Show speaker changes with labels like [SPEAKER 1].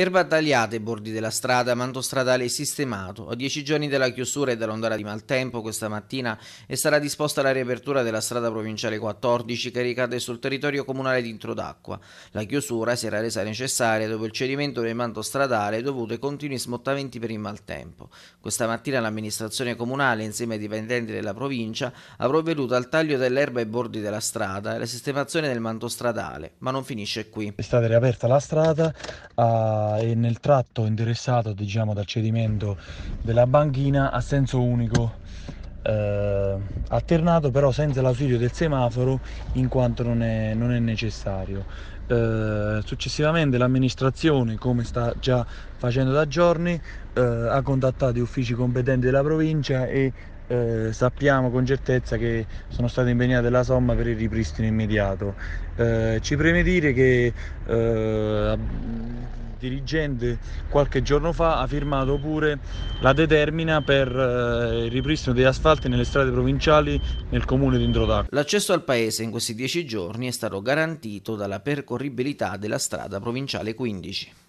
[SPEAKER 1] Erba tagliata ai bordi della strada, manto stradale sistemato. A dieci giorni dalla chiusura e dall'ondata di maltempo questa mattina e sarà disposta la riapertura della strada provinciale 14 che ricade sul territorio comunale di Introdacqua. La chiusura si era resa necessaria dopo il cedimento del manto stradale dovuto ai continui smottamenti per il maltempo. Questa mattina l'amministrazione comunale insieme ai dipendenti della provincia ha provveduto al taglio dell'erba ai bordi della strada e alla sistemazione del manto stradale, ma non finisce qui.
[SPEAKER 2] È stata riaperta la strada a e nel tratto interessato diciamo, dal cedimento della banchina a senso unico eh, alternato però senza l'ausilio del semaforo in quanto non è, non è necessario eh, successivamente l'amministrazione come sta già facendo da giorni eh, ha contattato gli uffici competenti della provincia e eh, sappiamo con certezza che sono state impegnate la somma per il ripristino immediato. Eh, ci preme dire che eh, dirigente qualche giorno fa ha firmato pure la determina per eh,
[SPEAKER 1] il ripristino degli asfalti nelle strade provinciali nel comune di Indrodacqua. L'accesso al paese in questi dieci giorni è stato garantito dalla percorribilità della strada provinciale 15.